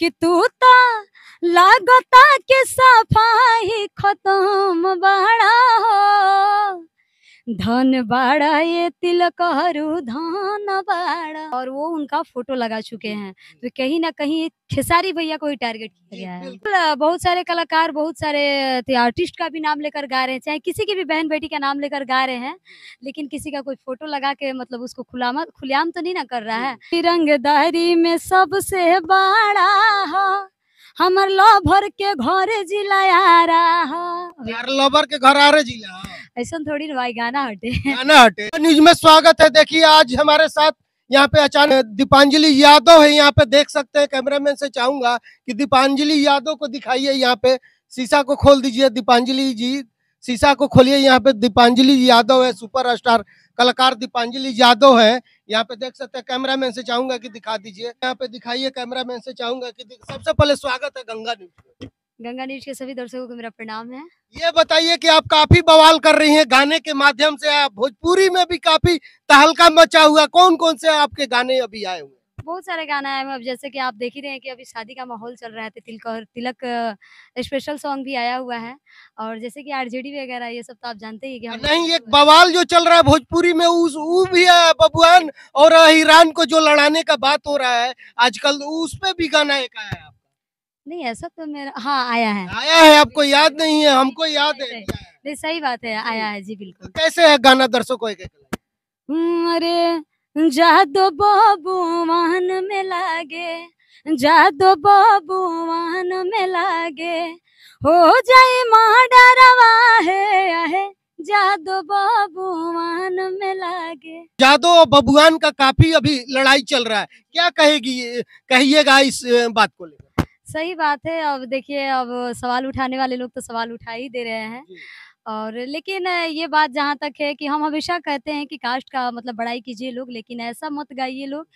कि तू तो लागता के सफाई खत्म बड़ा हो धन बाड़ा ये तिलक हरू धन बाड़ा और वो उनका फोटो लगा चुके हैं तो कहीं ना कहीं खेसारी भैया को ही टारगेट किया गया है बहुत सारे कलाकार बहुत सारे आर्टिस्ट का भी नाम लेकर गा रहे हैं चाहे किसी की भी बहन बेटी का नाम लेकर गा रहे हैं लेकिन किसी का कोई फोटो लगा के मतलब उसको खुलामा खुलेआम तो नहीं ना कर रहा है तिरंगदारी में सबसे बड़ा हमार लवर के घर जिला आ रहा लोभर लवर के घर आ रहे जिला ऐसा थोड़ी ना गाना हटे गाना हटे तो न्यूज में स्वागत है देखिए आज हमारे साथ यहाँ पे अचानक दीपांजलि यादव है यहाँ पे देख सकते हैं कैमरामैन से चाहूंगा कि दीपांजलि यादव को दिखाइए यहाँ पे शीशा को खोल दीजिए दीपांजलि जी शीशा को खोलिए यहाँ पे दीपांजलि यादव है सुपर स्टार कलाकार दीपांजलि यादव है यहाँ पे देख सकते हैं कैमरा मैन से चाहूंगा कि दिखा दीजिए यहाँ पे दिखाइए कैमरा मैन से चाहूंगा कि सबसे पहले स्वागत है गंगा न्यूज गंगा न्यूज के सभी दर्शकों को मेरा प्रणाम है ये बताइए कि आप काफी बवाल कर रही हैं गाने के माध्यम से आप भोजपुरी में भी काफी तहलका मचा हुआ कौन कौन से आपके गाने अभी आए हुए बहुत सारे गाने आए अब जैसे कि आप देख ही रहे हैं कि अभी शादी का माहौल चल रहा है तो तिलक और तिलक स्पेशल सॉन्ग भी आया हुआ है और जैसे कि आरजेडी वगैरह ये सब तो आप जानते ही क्या नहीं एक बवाल जो चल रहा है भोजपुरी में उस वो भी है बबुआन और ईरान को जो लड़ाने का बात हो रहा है आजकल तो उस पर भी गाना एक आया है नहीं ऐसा तो मेरा हाँ आया है आया है आपको याद नहीं है हमको याद है नहीं सही बात है आया है जी तो बिल्कुल कैसे है गाना दर्शकों अरे जादो बाबू वाहन में लागे जादो बाबू वाहन में लागे हो जाए माँ डरवा है जादो वाहन में लागे जादो और बबुआन का काफी अभी लड़ाई चल रहा है क्या कहेगी कहिएगा इस बात को लेकर सही बात है अब देखिए अब सवाल उठाने वाले लोग तो सवाल उठा ही दे रहे हैं और लेकिन ये बात जहाँ तक है कि हम हमेशा कहते हैं कि कास्ट का मतलब बड़ाई कीजिए लोग लेकिन ऐसा मत गाइए लोग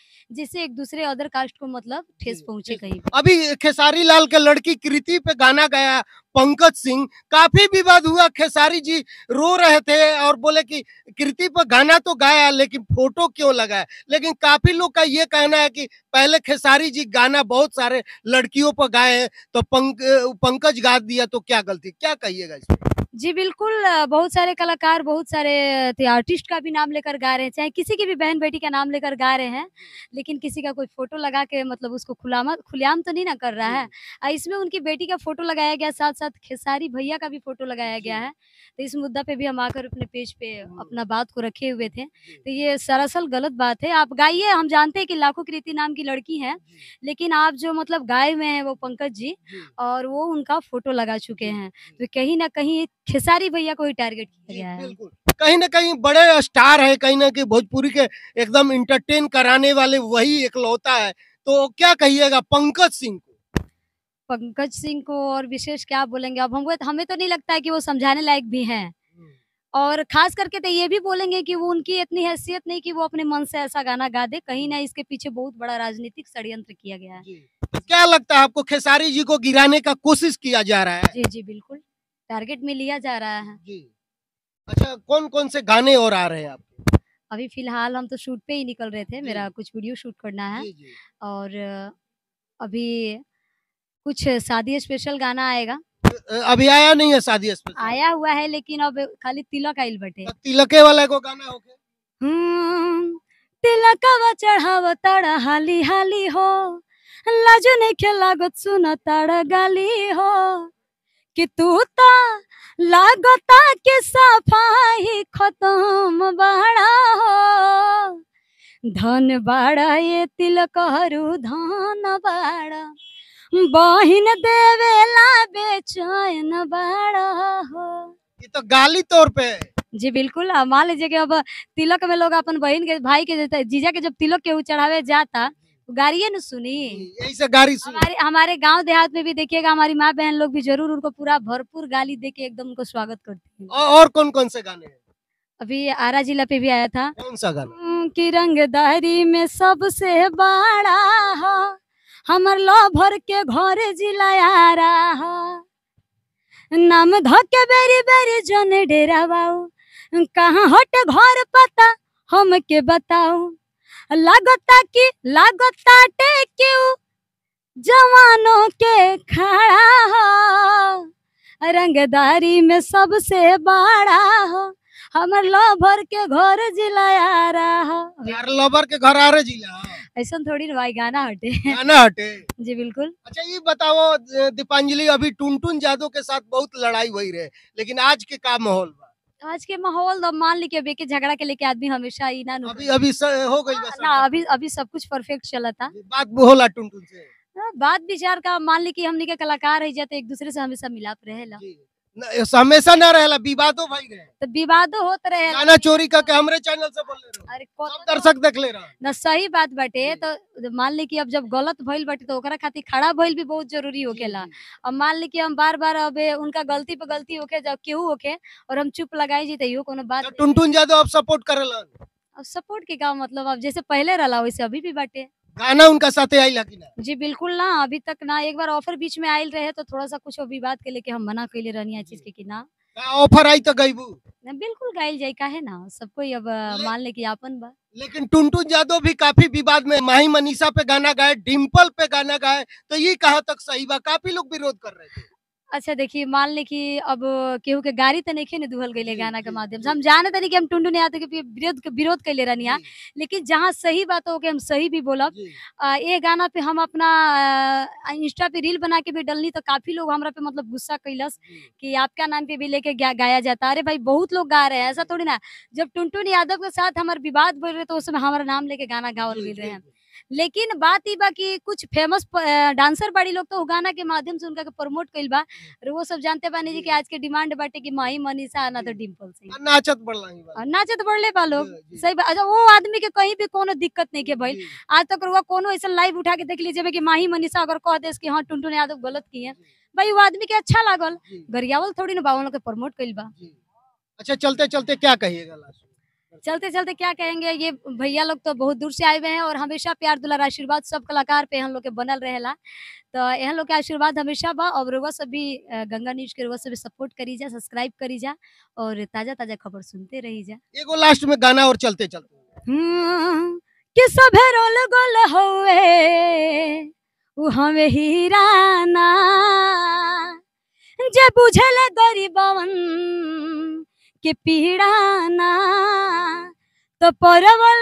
जिससे एक दूसरे अदर कास्ट को मतलब ठेस पहुंचे कहीं अभी खेसारी लाल के लड़की कृति पे गाना गाया पंकज सिंह काफी विवाद हुआ खेसारी जी रो रहे थे और बोले कि कृति पर गाना तो गाया लेकिन फोटो क्यों लगाया लेकिन काफी लोग का ये कहना है कि पहले खेसारी जी गाना बहुत सारे लड़कियों पर गाए हैं तो पंक, पंकज गा दिया तो क्या गलती क्या कहिएगा इसमें जी बिल्कुल बहुत सारे कलाकार बहुत सारे थे आर्टिस्ट का भी नाम लेकर गा रहे हैं चाहे किसी की भी बहन बेटी का नाम लेकर गा रहे हैं लेकिन किसी का कोई फोटो लगा के मतलब उसको खुलामा खुलेआम तो नहीं ना कर रहा है इसमें उनकी बेटी का फोटो लगाया गया साथ साथ खेसारी भैया का भी फोटो लगाया गया है तो इस मुद्दा पे भी हम आकर अपने पेज पे हाँ। अपना बात को रखे हुए थे तो ये सरासल गलत बात है आप गाइए हम जानते हैं कि लाखों कृति नाम की लड़की है लेकिन आप जो मतलब गाय में है वो पंकज जी और वो उनका फोटो लगा चुके हैं तो कहीं ना कहीं खेसारी भैया को ही टारगेट किया गया है कहीं ना कहीं बड़े स्टार है कहीं ना कहीं भोजपुरी के एकदम इंटरटेन कराने वाले वही एकलौता है तो क्या कहिएगा पंकज सिंह को पंकज सिंह को और विशेष क्या बोलेंगे अब हमको तो, हमें तो नहीं लगता है कि वो समझाने लायक भी हैं और खास करके तो ये भी बोलेंगे कि वो उनकी इतनी हैसियत नहीं कि वो अपने मन से ऐसा गाना गा दे कहीं ना इसके पीछे बहुत बड़ा राजनीतिक षडयंत्र किया गया है तो क्या लगता है आपको खेसारी जी को गिराने का कोशिश किया जा रहा है जी जी बिल्कुल टारगेट में लिया जा रहा है जी अच्छा कौन कौन से गाने और आ रहे हैं आप अभी फिलहाल हम तो शूट पे ही निकल रहे थे मेरा कुछ वीडियो शूट करना है और अभी कुछ शादी स्पेशल गाना आएगा अभी आया नहीं है शादी स्पेशल आया हुआ है लेकिन अब खाली तिलक आयल बटे तो तिलके वाला को गाना हो गया हम्म, तिलकवा चढ़ाव तारा हाली हाली हो नहीं नेखे लागत सुन तारा गाली हो कि तू तो लागता के सफाई खत्म बाड़ा हो धन बाड़ा ये तिलक हरू धन बाड़ा बहिन देवेला बेचैन बड़ा हो ये तो गाली तौर पे जी बिल्कुल मान लीजिए कि अब तिलक में लोग अपन बहन के भाई के जीजा के जब तिलक के चढ़ावे जाता तो न सुनी यही से गाड़ी सुनी हमारे हमारे गांव देहात में भी देखिएगा हमारी माँ बहन लोग भी जरूर उनको पूरा भरपूर गाली दे के एकदम उनको स्वागत करती है और कौन कौन से गाने अभी आरा जिला पे भी आया था कौन सा गाना की रंगदारी में सबसे बड़ा हमर लो भर के घर जिलाया रहा नाम धके बेरी बेरी जन डेरा बाऊ कहाँ हट घर पता हम के बताऊ लगता कि लगता टेक्यू जवानों के खड़ा हो रंगदारी में सबसे बड़ा हो हमर लोभर के घर जिला आ रहा यार लोभर के घर आ रहे जिला ऐसा थोड़ी भाई गाना हटे गाना हटे जी बिल्कुल अच्छा ये बताओ दीपांजलि अभी टुनटुन जादो के साथ बहुत लड़ाई हुई रहे लेकिन आज के का माहौल आज के माहौल तो मान ली अभी के झगड़ा के लेके आदमी हमेशा ही ना अभी अभी हो गई हाँ, ना अभी अभी सब कुछ परफेक्ट चला था बात बोला टुनटुन से हाँ, बात विचार का मान ली की हमने के कलाकार है जाते एक दूसरे से हमेशा मिलाप रहे हमेशा ना रहेला विवादो भाई रहे तो विवादो होत रहे गाना चोरी का के हाँ। हमरे चैनल से बोल रहे अरे सब तो- दर्शक देख ले रहा ना सही बात बटे तो मान ली कि अब जब गलत भइल बटे तो ओकरा खातिर खड़ा भइल भी बहुत जरूरी होकेला अब मान ली कि हम बार-बार अब उनका गलती पे गलती होके जब केहू होके और हम चुप लगाई जइयो कोनो बात तो टुनटुन यादव आप सपोर्ट करेला अब सपोर्ट के का मतलब अब जैसे पहले रहला वैसे अभी भी बटे गाना उनका साथ आई लगी ना जी बिल्कुल ना अभी तक ना एक बार ऑफर बीच में आये रहे तो थोड़ा सा कुछ विवाद के लेके हम मना कैले रहनी चीज के की ना ऑफर आई तो गईबू बिल्कुल गायल का है ना सबको अब मान ले की आपन बा लेकिन टुनटुन यादव भी काफी विवाद में माही मनीषा पे गाना गाए डिम्पल पे गाना गाए तो ये कहा तक सही बा काफी लोग विरोध कर रहे थे अच्छा देखिए मान ली कि अब केहू के गाड़ी तो नहीं ने दुहल गए गाना के माध्यम से हम जाने तो नहीं कि हम टुंडू नहीं आते विरोध विरोध कैले रहनी है लेकिन जहाँ सही बात हो के हम सही भी बोलब ये गाना पे हम अपना इंस्टा पे रील बना के भी डलनी तो काफी लोग हमारा पे मतलब गुस्सा कैलस कि आपका नाम पे भी लेके गाया जाता अरे भाई बहुत लोग गा रहे हैं ऐसा थोड़ी ना जब टुनटुन यादव के साथ हमारे विवाद बोल रहे तो उसमें हमारा नाम लेके गाना गावल मिल रहे हैं लेकिन बात ये बा कि कुछ फेमस डांसर बड़ी लोग तो गाना के माध्यम से उनका प्रमोट कइल बा हम्म। वो सब जानते बानी जी की आज के डिमांड बाटे की माही मनीषा ना तो डिम्पल से नाचत बढ़ नाचत बढ़ले बा लोग सही बात अच्छा वो आदमी के कहीं भी कोनो दिक्कत नहीं के भाई आज तक तो कोनो ऐसा लाइव उठा के देख लीजिए कि माही मनीषा अगर कह दे की हाँ टुनटुन यादव गलत किए भाई वो आदमी के अच्छा लागल गरियावल थोड़ी ना बाबा के प्रमोट कइल बा अच्छा चलते चलते क्या कहिएगा चलते चलते क्या कहेंगे ये भैया लोग तो बहुत दूर से आए हुए हैं और हमेशा प्यार दुलार आशीर्वाद सब कलाकार पे हम लोग के बनल रहेला तो यहाँ लोग के आशीर्वाद हमेशा बा और रोगा सब भी गंगा न्यूज के रोगा सब सपोर्ट करी जा सब्सक्राइब करी जा और ताजा ताजा खबर सुनते रही जा एगो लास्ट में गाना और चलते चलते कि सब है रोल गोल होए उ हमें हीराना जे बुझले गरीबवन के ना तो परवल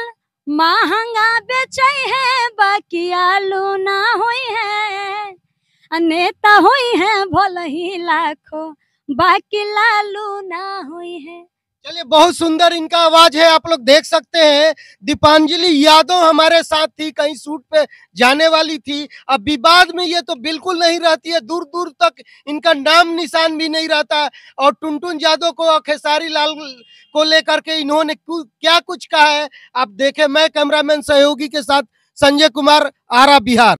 महंगा बेच है बाकी आलू ना हुई है नेता हुई है भल ही लाखों बाकी लालू ना हुई है चलिए बहुत सुंदर इनका आवाज है आप लोग देख सकते हैं दीपांजलि यादव हमारे साथ थी कहीं सूट पे जाने वाली थी अब विवाद में ये तो बिल्कुल नहीं रहती है दूर दूर तक इनका नाम निशान भी नहीं रहता और टुनटुन यादव को खेसारी लाल को लेकर के इन्होंने क्या कुछ कहा है आप देखे मैं कैमरामैन सहयोगी के साथ संजय कुमार आरा बिहार